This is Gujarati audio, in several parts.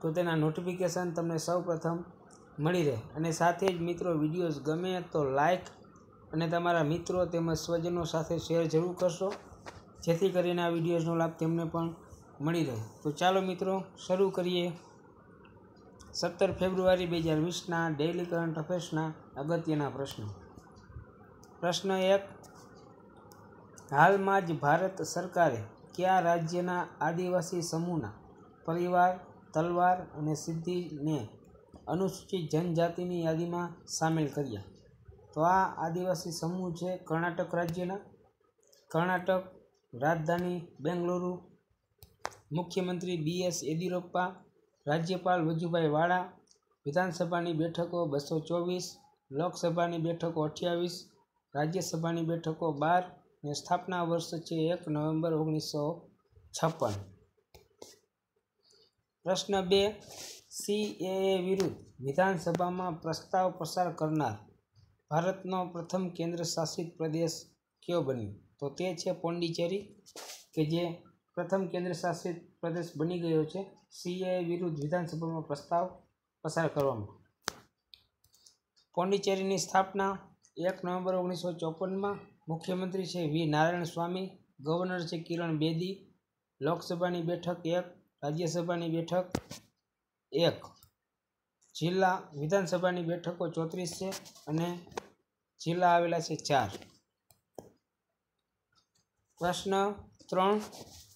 તો તેના નોટિફિકેશન તમને સૌ પ્રથમ મળી રહે અને સાથે જ મિત્રો વિડીયોઝ ગમે તો લાઇક અને તમારા મિત્રો તેમજ સ્વજનો સાથે શેર જરૂર કરશો જેથી કરીને આ વિડીયોઝનો લાભ તેમને પણ મળી રહે તો ચાલો મિત્રો શરૂ કરીએ સત્તર ફેબ્રુઆરી બે હજાર વીસના ડેઇલી કરંટ અફેર્સના અગત્યના પ્રશ્નો પ્રશ્ન એક હાલમાં જ ભારત સરકારે કયા રાજ્યના આદિવાસી સમૂહના પરિવાર તલવાર અને સિદ્ધિને અનુસૂચિત જનજાતિની યાદીમાં સામેલ કર્યા તો આ આદિવાસી સમૂહ છે કર્ણાટક રાજ્યના કર્ણાટક રાજધાની બેંગલુરુ મુખ્યમંત્રી બી એસ યેદિયુરપ્પા રાજ્યપાલ વજુભાઈ વાળા વિધાનસભાની બેઠકો બસો ચોવીસ લોકસભાની બેઠકો અઠ્યાવીસ રાજ્યસભાની બેઠકો બાર ને સ્થાપના વર્ષ છે એક નવેમ્બર ઓગણીસો છપ્પન પ્રશ્ન બે સીએએ વિરુદ્ધ વિધાનસભામાં પ્રસ્તાવ પસાર કરનાર ભારતનો પ્રથમ કેન્દ્ર શાસિત પ્રદેશ કયો બન્યો તો તે છે પોંડિચેરી કે જે પ્રથમ કેન્દ્ર શાસિત પ્રદેશ બની ગયો છે સીએ વિરુદ્ધ વિધાનસભામાં પ્રસ્તાવ પસાર કરવામાં પોંડિચેરીની સ્થાપના એક નવેમ્બર ઓગણીસો ચોપનમાં મુખ્યમંત્રી છે વી નારાયણ સ્વામી ગવર્નર છે કિરણ બેદી લોકસભાની બેઠક એક રાજ્યસભાની બેઠક એક જિલ્લા વિધાનસભાની બેઠકો ચોત્રીસ છે અને જિલ્લા આવેલા છે ચાર પ્રશ્ન ત્રણ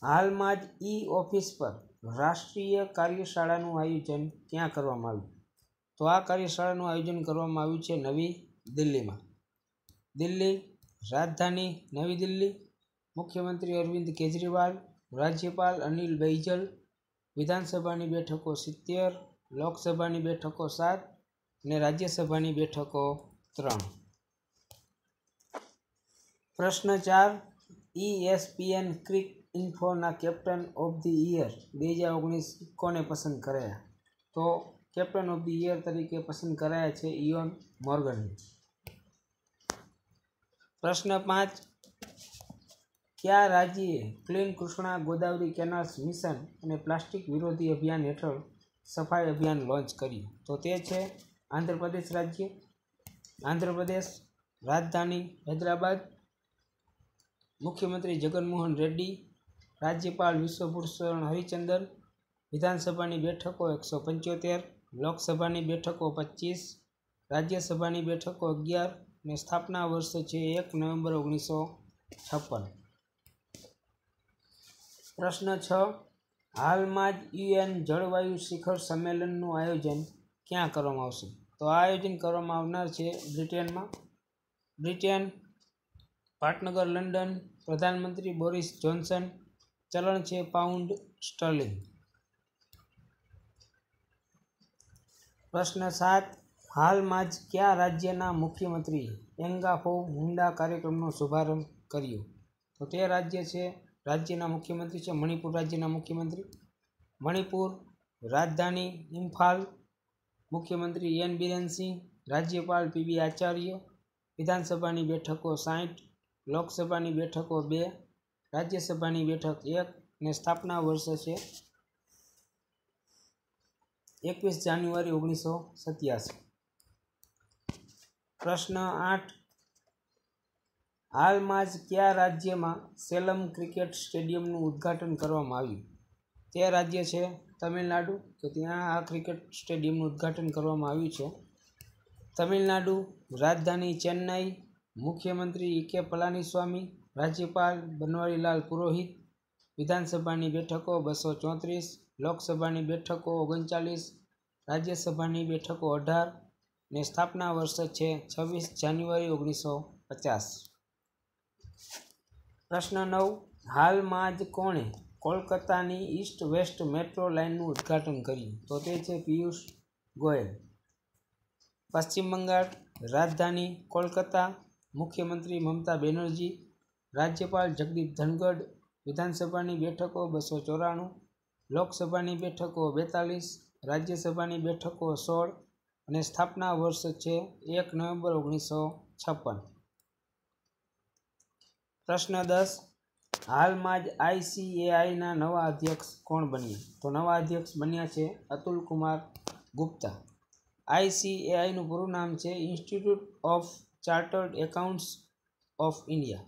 હાલમાં જ ઈ ઓફિસ પર રાષ્ટ્રીય કાર્યશાળાનું આયોજન ક્યાં કરવામાં આવ્યું તો આ કાર્યશાળાનું આયોજન કરવામાં આવ્યું છે નવી દિલ્હીમાં દિલ્હી રાજધાની નવી દિલ્હી મુખ્યમંત્રી અરવિંદ કેજરીવાલ રાજ્યપાલ અનિલ બૈજલ વિધાનસભાની બેઠકો સિત્તેર લોકસભાની બેઠકો સાત અને રાજ્યસભાની બેઠકો ત્રણ પ્રશ્ન ચાર ઈએસપીએન ક્રિક ઇન્ફોના કેપ્ટન ઓફ ધી યર બે હજાર ઓગણીસ કોને પસંદ કરાયા તો કેપ્ટન ઓફ ધી યર તરીકે પસંદ કરાયા છે ઇયોન મોર્ગન પ્રશ્ન પાંચ કયા રાજ્યે clean Krishna Godavari canals mission અને પ્લાસ્ટિક વિરોધી અભિયાન હેઠળ સફાઈ અભિયાન લોન્ચ કર્યું તો તે છે આંધ્રપ્રદેશ રાજ્ય આંધ્રપ્રદેશ રાજધાની હૈદરાબાદ મુખ્યમંત્રી જગનમોહન રેડ્ડી રાજ્યપાલ વિશ્વભૂષણ હરિચંદન વિધાનસભાની બેઠકો એકસો પંચોતેર લોકસભાની બેઠકો પચીસ રાજ્યસભાની બેઠકો અગિયાર અને સ્થાપના વર્ષ છે એક નવેમ્બર ઓગણીસો છપ્પન પ્રશ્ન છ હાલમાં જ યુએન જળવાયુ શિખર સંમેલનનું આયોજન ક્યાં કરવામાં આવશે તો આ આયોજન કરવામાં આવનાર છે બ્રિટેનમાં બ્રિટેન પાટનગર લંડન પ્રધાનમંત્રી બોરિસ જોન્સન ચલણ છે પાઉન્ડ સ્ટર્લિંગ પ્રશ્ન સાત હાલમાં જ કયા રાજ્યના મુખ્યમંત્રી એંગાફો હુંડા કાર્યક્રમનો શુભારંભ કર્યો તો તે રાજ્ય છે રાજ્યના મુખ્યમંત્રી છે મણિપુર રાજ્યના મુખ્યમંત્રી મણિપુર રાજધાની ઇમ્ફાલ મુખ્યમંત્રી એન બિરેન સિંહ રાજ્યપાલ પીબી આચાર્ય વિધાનસભાની બેઠકો સાઠ લોકસભાની બેઠકો બે રાજ્યસભાની બેઠક એક ને સ્થાપના વર્ષ છે એકવીસ જાન્યુઆરી ઓગણીસો સત્યાસી પ્રશ્ન આઠ હાલમાં જ કયા રાજ્યમાં સેલમ ક્રિકેટ સ્ટેડિયમનું ઉદ્ઘાટન કરવામાં આવ્યું તે રાજ્ય છે તમિલનાડુ કે ત્યાં આ ક્રિકેટ સ્ટેડિયમનું ઉદ્ઘાટન કરવામાં આવ્યું છે તમિલનાડુ રાજધાની ચેન્નઈ મુખ્યમંત્રી ઈ કે પલાનીસ્વામી રાજ્યપાલ બનવારીલાલ પુરોહિત વિધાનસભાની બેઠકો બસો ચોત્રીસ લોકસભાની બેઠકો ઓગણચાલીસ રાજ્યસભાની બેઠકો અઢાર ને સ્થાપના વર્ષ છે છવ્વીસ જાન્યુઆરી ઓગણીસો પચાસ પ્રશ્ન નવ હાલમાં જ કોણે કોલકાતાની ઈસ્ટ વેસ્ટ મેટ્રો લાઇનનું ઉદ્ઘાટન કર્યું તો તે છે પિયુષ ગોયલ પશ્ચિમ બંગાળ રાજધાની કોલકાતા મુખ્યમંત્રી મમતા બેનર્જી રાજ્યપાલ જગદીપ ધનગઢ વિધાનસભાની બેઠકો બસો ચોરાણું લોકસભાની બેઠકો બેતાલીસ રાજ્યસભાની બેઠકો સોળ અને સ્થાપના વર્ષ છે એક નવેમ્બર ઓગણીસો છપ્પન પ્રશ્ન દસ હાલમાં જ આઈસીએઆઈના નવા અધ્યક્ષ કોણ બન્યા તો નવા અધ્યક્ષ બન્યા છે અતુલ કુમાર ગુપ્તા આઈસીએઆઈનું પૂરું નામ છે institute of chartered accounts of India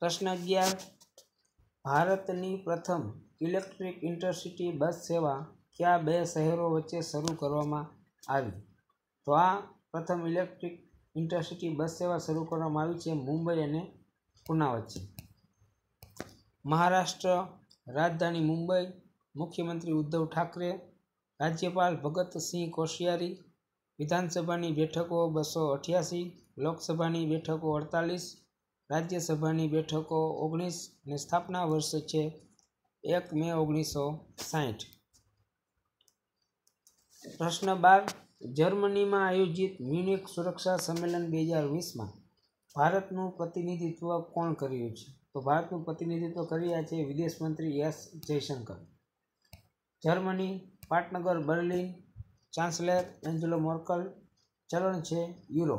પ્રશ્ન અગિયાર ભારતની પ્રથમ ઇલેક્ટ્રિક ઇન્ટરસિટી બસ સેવા ક્યાં બે શહેરો વચ્ચે શરૂ કરવામાં આવી તો આ પ્રથમ ઇલેક્ટ્રિક ઇન્ટરસિટી બસ સેવા શરૂ કરવામાં આવી છે મુંબઈ અને પુના વચ્ચે મહારાષ્ટ્ર રાજધાની મુંબઈ મુખ્યમંત્રી ઉદ્ધવ ઠાકરે રાજ્યપાલ ભગતસિંહ કોશિયારી વિધાનસભાની બેઠકો બસો અઠ્યાસી લોકસભાની બેઠકો અડતાલીસ રાજ્યસભાની બેઠકો ઓગણીસ અને સ્થાપના વર્ષ છે એક મે ઓગણીસો સાહીઠ પ્રશ્ન બાર જર્મનીમાં આયોજિત મ્યુનિક સુરક્ષા સંમેલન બે હજાર વીસમાં ભારતનું પ્રતિનિધિત્વ કોણ કર્યું છે તો ભારતનું પ્રતિનિધિત્વ કર્યા છે વિદેશ મંત્રી એસ જયશંકર જર્મની પાટનગર બર્લિન ચાન્સલર એન્જલો મોર્કલ ચલણ છે યુરો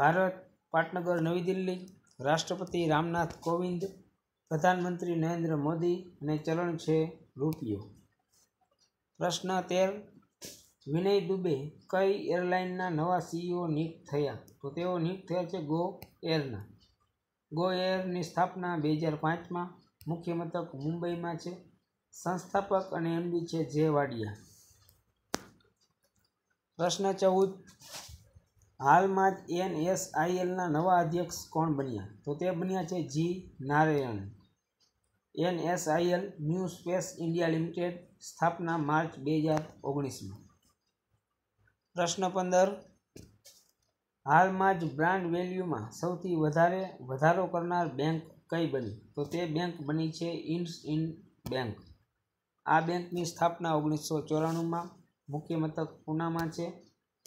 ભારત પાટનગર નવી દિલ્હી રાષ્ટ્રપતિ રામનાથ કોવિંદ પ્રધાનમંત્રી નરેન્દ્ર મોદી અને ચલણ છે રૂપિયો પ્રશ્ન તેર વિનય દુબે કઈ એરલાઇનના નવા સીઈઓ નિયુક્ત થયા તો તેઓ નિયુક્ત થયા છે ગો એરના ગો એરની સ્થાપના બે હજાર પાંચમાં મુખ્ય મથક મુંબઈમાં છે સંસ્થાપક અને એમબી છે જે વાડિયા પ્રશ્ન ચૌદ હાલમાં જ એનએસઆઈએલના નવા અધ્યક્ષ કોણ બન્યા તો તે બન્યા છે G Narayan NSIL new space India limited સ્થાપના માર્ચ બે હજાર ઓગણીસમાં પ્રશ્ન પંદર હાલમાં જ બ્રાન્ડ વેલ્યુમાં સૌથી વધારે વધારો કરનાર બેંક કઈ બની તો તે બેંક બની છે ઇન્સ ઇન બેંક આ બેંકની સ્થાપના ઓગણીસો ચોરાણુંમાં મુખ્ય મથક પૂનામાં છે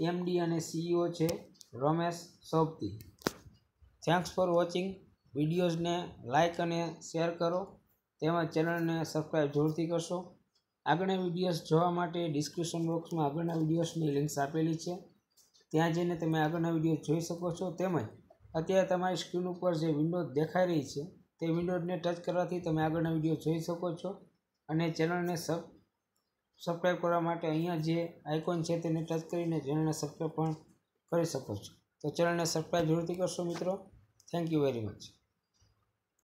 એમડી અને સીઈઓ છે Ramesh Sopati thanks for watching વિડીયોઝને લાઇક અને શેર કરો તેમજ ચેનલને સબસ્ક્રાઈબ જરૂરથી કરશો આગળના વિડીયોઝ જોવા માટે ડિસ્ક્રિપ્શન બોક્સમાં આગળના વિડીયોઝની લિંક્સ આપેલી છે ત્યાં જઈને તમે આગળના વિડીયો જોઈ શકો છો તેમજ અત્યારે તમારી સ્ક્રીન ઉપર જે વિન્ડોઝ દેખાઈ રહી છે તે વિન્ડોઝને ટચ કરવાથી તમે આગળના વિડીયો જોઈ શકો છો અને ચેનલને સબ સબસ્ક્રાઈબ કરવા માટે અહીંયા જે આઇકોન છે તેને ટચ કરીને ચેનલને સબસ્ક્રાઈબ પણ કરી શકો છો તો ચેનલને સબસ્ક્રાઈબ જરૂરથી કરશો મિત્રો થેન્ક યુ વેરી મચ